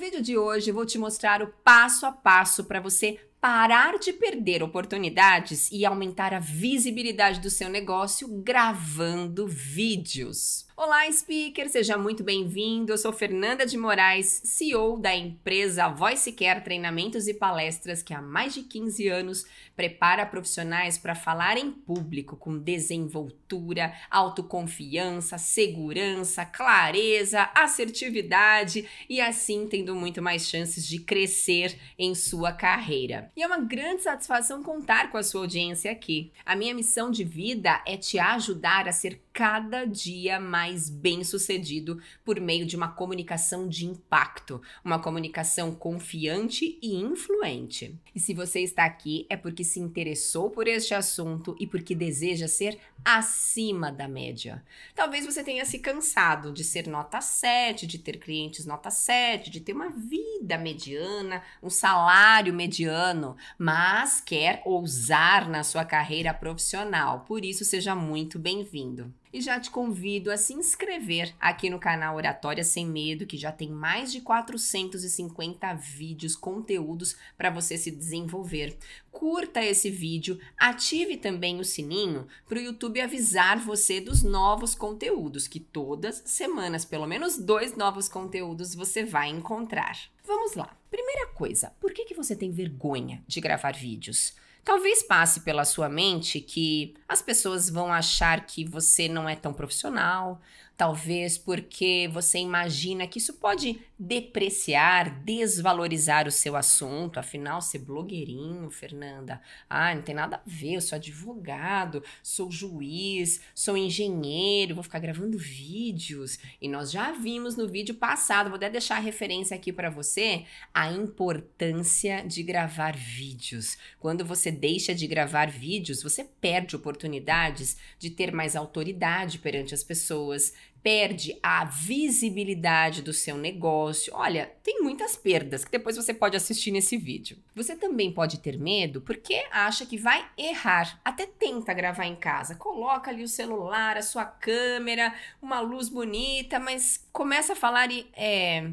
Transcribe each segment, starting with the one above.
vídeo de hoje vou te mostrar o passo a passo para você parar de perder oportunidades e aumentar a visibilidade do seu negócio gravando vídeos. Olá, speaker, seja muito bem-vindo. Eu sou Fernanda de Moraes, CEO da empresa Voice VoiceCare Treinamentos e Palestras, que há mais de 15 anos prepara profissionais para falar em público com desenvoltura, autoconfiança, segurança, clareza, assertividade e assim tendo muito mais chances de crescer em sua carreira. E é uma grande satisfação contar com a sua audiência aqui. A minha missão de vida é te ajudar a ser cada dia mais bem-sucedido por meio de uma comunicação de impacto, uma comunicação confiante e influente. E se você está aqui é porque se interessou por este assunto e porque deseja ser acima da média. Talvez você tenha se cansado de ser nota 7, de ter clientes nota 7, de ter uma vida mediana, um salário mediano, mas quer ousar na sua carreira profissional. Por isso, seja muito bem-vindo e já te convido a se inscrever aqui no canal Oratória Sem Medo, que já tem mais de 450 vídeos, conteúdos para você se desenvolver. Curta esse vídeo, ative também o sininho para o YouTube avisar você dos novos conteúdos, que todas semanas, pelo menos dois novos conteúdos, você vai encontrar. Vamos lá! Primeira coisa, por que, que você tem vergonha de gravar vídeos? Talvez passe pela sua mente que as pessoas vão achar que você não é tão profissional, talvez porque você imagina que isso pode depreciar, desvalorizar o seu assunto, afinal, ser blogueirinho, Fernanda, ah, não tem nada a ver, eu sou advogado, sou juiz, sou engenheiro, vou ficar gravando vídeos. E nós já vimos no vídeo passado, vou até deixar a referência aqui para você, a importância de gravar vídeos. Quando você deixa de gravar vídeos, você perde oportunidades de ter mais autoridade perante as pessoas, perde a visibilidade do seu negócio. Olha, tem muitas perdas que depois você pode assistir nesse vídeo. Você também pode ter medo porque acha que vai errar. Até tenta gravar em casa, coloca ali o celular, a sua câmera, uma luz bonita, mas começa a falar e é,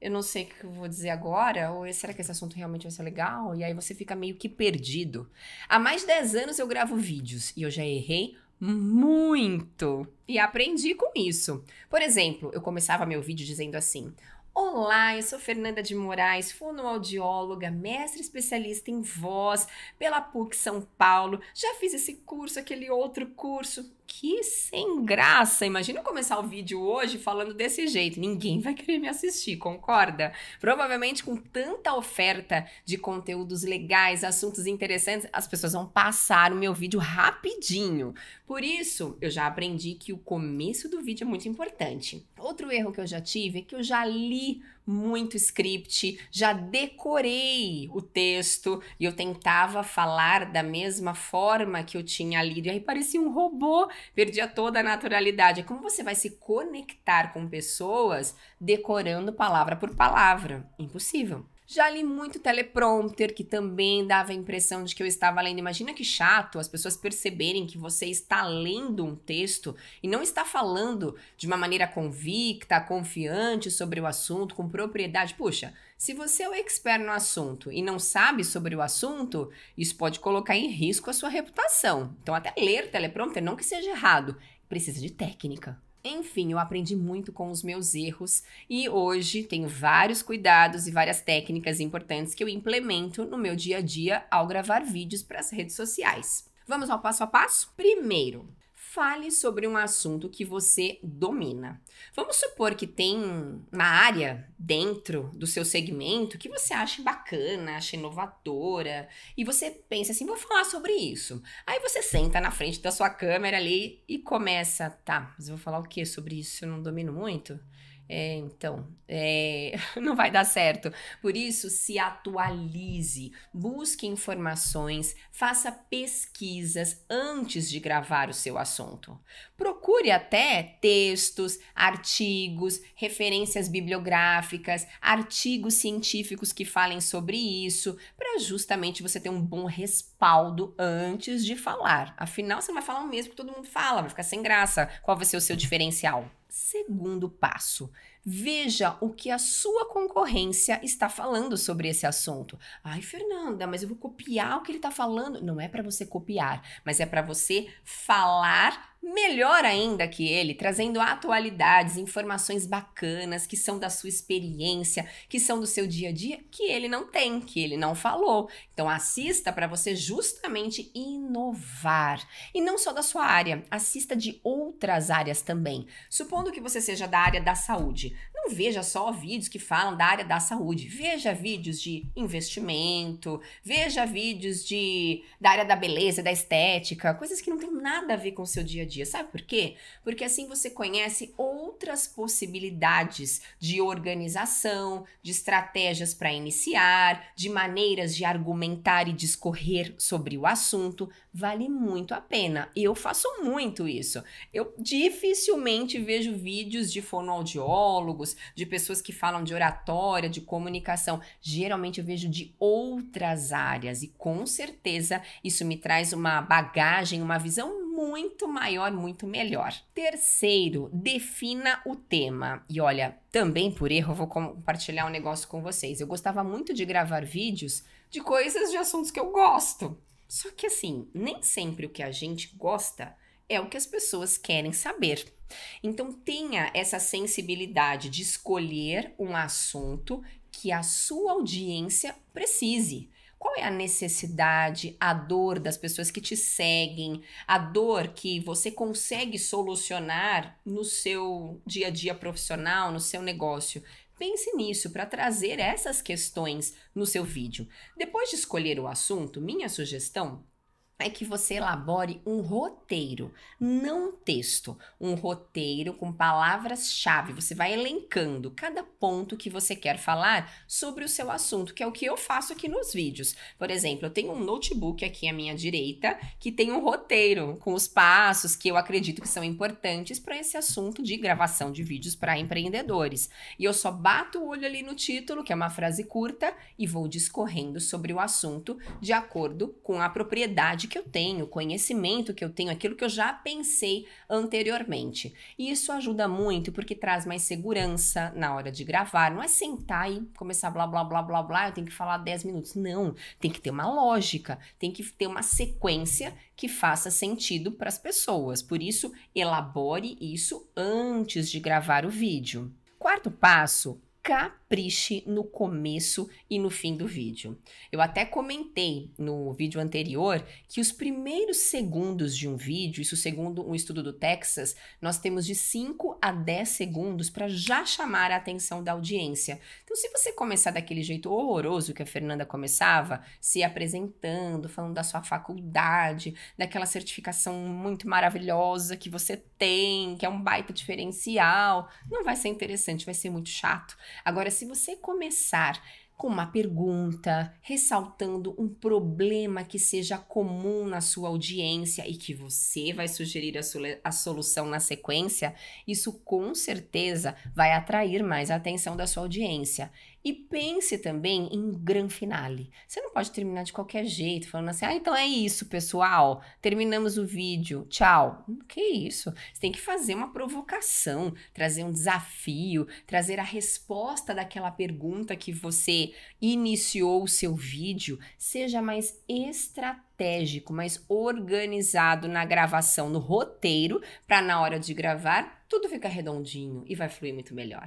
eu não sei o que eu vou dizer agora, ou é, será que esse assunto realmente vai ser legal? E aí você fica meio que perdido. Há mais de 10 anos eu gravo vídeos e eu já errei muito. E aprendi com isso. Por exemplo, eu começava meu vídeo dizendo assim: Olá, eu sou Fernanda de Moraes, fonoaudióloga, mestre especialista em voz pela PUC São Paulo. Já fiz esse curso, aquele outro curso que sem graça. Imagina eu começar o vídeo hoje falando desse jeito. Ninguém vai querer me assistir, concorda? Provavelmente com tanta oferta de conteúdos legais, assuntos interessantes, as pessoas vão passar o meu vídeo rapidinho. Por isso, eu já aprendi que o começo do vídeo é muito importante. Outro erro que eu já tive é que eu já li muito script, já decorei o texto e eu tentava falar da mesma forma que eu tinha lido. E aí parecia um robô, perdia toda a naturalidade. É como você vai se conectar com pessoas decorando palavra por palavra? Impossível. Já li muito teleprompter, que também dava a impressão de que eu estava lendo. Imagina que chato as pessoas perceberem que você está lendo um texto e não está falando de uma maneira convicta, confiante sobre o assunto, com propriedade. Puxa, se você é o expert no assunto e não sabe sobre o assunto, isso pode colocar em risco a sua reputação. Então, até ler teleprompter, não que seja errado, precisa de técnica. Enfim, eu aprendi muito com os meus erros e hoje tenho vários cuidados e várias técnicas importantes que eu implemento no meu dia a dia ao gravar vídeos para as redes sociais. Vamos ao passo a passo? Primeiro, Fale sobre um assunto que você domina. Vamos supor que tem uma área dentro do seu segmento que você acha bacana, acha inovadora, e você pensa assim: vou falar sobre isso. Aí você senta na frente da sua câmera ali e começa, tá, mas eu vou falar o que sobre isso? Eu não domino muito. É, então, é, não vai dar certo. Por isso, se atualize, busque informações, faça pesquisas antes de gravar o seu assunto. Procure até textos, artigos, referências bibliográficas, artigos científicos que falem sobre isso, para justamente você ter um bom respaldo antes de falar. Afinal, você não vai falar o mesmo que todo mundo fala, vai ficar sem graça. Qual vai ser o seu diferencial? Segundo passo, veja o que a sua concorrência está falando sobre esse assunto. Ai, Fernanda, mas eu vou copiar o que ele está falando. Não é para você copiar, mas é para você falar Melhor ainda que ele, trazendo atualidades, informações bacanas que são da sua experiência, que são do seu dia a dia, que ele não tem, que ele não falou. Então assista para você justamente inovar. E não só da sua área, assista de outras áreas também. Supondo que você seja da área da saúde, não veja só vídeos que falam da área da saúde. Veja vídeos de investimento, veja vídeos de, da área da beleza, da estética, coisas que não tem nada a ver com o seu dia a dia. Sabe por quê? Porque assim você conhece outras possibilidades de organização, de estratégias para iniciar, de maneiras de argumentar e discorrer sobre o assunto. Vale muito a pena. Eu faço muito isso. Eu dificilmente vejo vídeos de fonoaudiólogos de pessoas que falam de oratória, de comunicação. Geralmente eu vejo de outras áreas e com certeza isso me traz uma bagagem, uma visão muito maior, muito melhor. Terceiro, defina o tema. E olha, também por erro, eu vou compartilhar um negócio com vocês. Eu gostava muito de gravar vídeos de coisas de assuntos que eu gosto. Só que assim, nem sempre o que a gente gosta é o que as pessoas querem saber. Então tenha essa sensibilidade de escolher um assunto que a sua audiência precise. Qual é a necessidade, a dor das pessoas que te seguem, a dor que você consegue solucionar no seu dia a dia profissional, no seu negócio? Pense nisso para trazer essas questões no seu vídeo. Depois de escolher o assunto, minha sugestão é que você elabore um roteiro, não um texto, um roteiro com palavras-chave. Você vai elencando cada ponto que você quer falar sobre o seu assunto, que é o que eu faço aqui nos vídeos. Por exemplo, eu tenho um notebook aqui à minha direita que tem um roteiro com os passos que eu acredito que são importantes para esse assunto de gravação de vídeos para empreendedores. E eu só bato o olho ali no título, que é uma frase curta, e vou discorrendo sobre o assunto de acordo com a propriedade que eu tenho, o conhecimento que eu tenho, aquilo que eu já pensei anteriormente. E isso ajuda muito porque traz mais segurança na hora de gravar. Não é sentar e começar blá blá blá blá blá, eu tenho que falar 10 minutos. Não, tem que ter uma lógica, tem que ter uma sequência que faça sentido para as pessoas. Por isso, elabore isso antes de gravar o vídeo. Quarto passo capriche no começo e no fim do vídeo. Eu até comentei no vídeo anterior que os primeiros segundos de um vídeo, isso segundo um estudo do Texas, nós temos de 5 a 10 segundos para já chamar a atenção da audiência. Então, se você começar daquele jeito horroroso que a Fernanda começava, se apresentando, falando da sua faculdade, daquela certificação muito maravilhosa que você tem, que é um baita diferencial, não vai ser interessante, vai ser muito chato. Agora, se você começar com uma pergunta, ressaltando um problema que seja comum na sua audiência e que você vai sugerir a, a, solução na sequência, isso com certeza vai atrair mais a atenção da sua audiência. E pense também em gran finale. Você não pode terminar de qualquer jeito, falando assim, ah, então é isso, pessoal. Terminamos o vídeo, tchau. Que isso? Você tem que fazer uma provocação, trazer um desafio, trazer a resposta daquela pergunta que você iniciou o seu vídeo. Seja mais estratégico, mais organizado na gravação, no roteiro, para na hora de gravar, tudo fica redondinho e vai fluir muito melhor.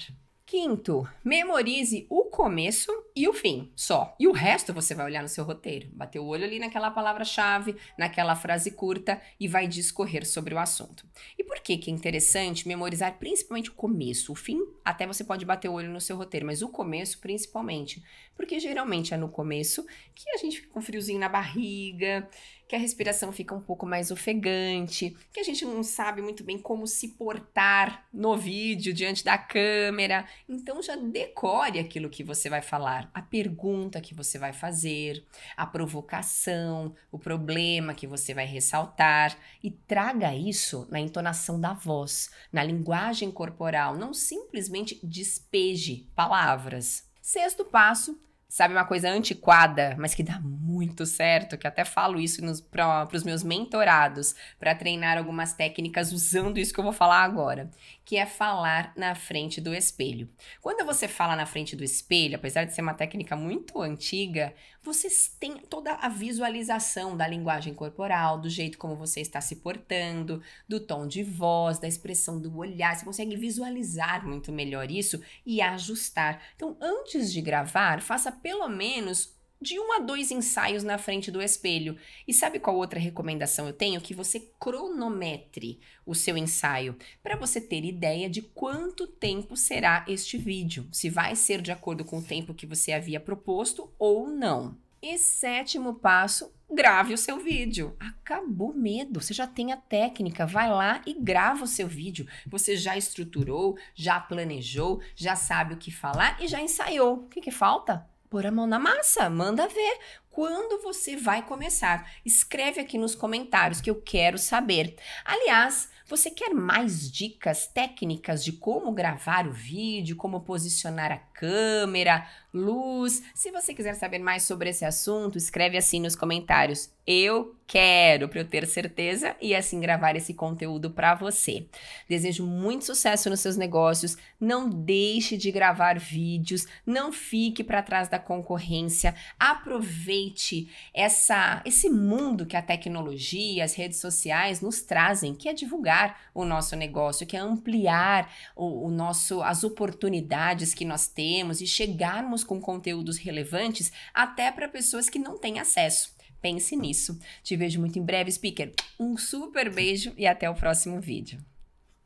Quinto, memorize o começo e o fim, só. E o resto você vai olhar no seu roteiro. Bater o olho ali naquela palavra-chave, naquela frase curta e vai discorrer sobre o assunto. E por que que é interessante memorizar principalmente o começo, o fim? Até você pode bater o olho no seu roteiro, mas o começo principalmente, porque geralmente é no começo que a gente fica com um friozinho na barriga, que a respiração fica um pouco mais ofegante, que a gente não sabe muito bem como se portar no vídeo, diante da câmera. Então já decore aquilo que você vai falar, a pergunta que você vai fazer, a provocação, o problema que você vai ressaltar e traga isso na entonação da voz, na linguagem corporal, não simplesmente despeje palavras. Sexto passo, sabe, uma coisa antiquada, mas que dá muito certo, que até falo isso para os meus mentorados, para treinar algumas técnicas usando isso que eu vou falar agora, que é falar na frente do espelho. Quando você fala na frente do espelho, apesar de ser uma técnica muito antiga, vocês têm toda a visualização da linguagem corporal, do jeito como você está se portando, do tom de voz, da expressão do olhar. Você consegue visualizar muito melhor isso e ajustar. Então, antes de gravar, faça pelo menos de um a dois ensaios na frente do espelho. E sabe qual outra recomendação eu tenho? Que você cronometre o seu ensaio para você ter ideia de quanto tempo será este vídeo, se vai ser de acordo com o tempo que você havia proposto ou não. E sétimo passo, grave o seu vídeo. Acabou o medo. Você já tem a técnica, vai lá e grava o seu vídeo. Você já estruturou, já planejou, já sabe o que falar e já ensaiou. O que, que falta? pôr a mão na massa, manda ver quando você vai começar. Escreve aqui nos comentários que eu quero saber. Aliás, você quer mais dicas técnicas de como gravar o vídeo, como posicionar a câmera, luz. Se você quiser saber mais sobre esse assunto, escreve assim nos comentários. Eu quero, para eu ter certeza e assim gravar esse conteúdo para você. Desejo muito sucesso nos seus negócios. Não deixe de gravar vídeos, não fique para trás da concorrência. Aproveite essa esse mundo que a tecnologia, as redes sociais nos trazem, que é divulgar o nosso negócio, que é ampliar o, o nosso as oportunidades que nós temos e chegarmos com conteúdos relevantes até para pessoas que não têm acesso. Pense nisso. Te vejo muito em breve, speaker. Um super beijo e até o próximo vídeo.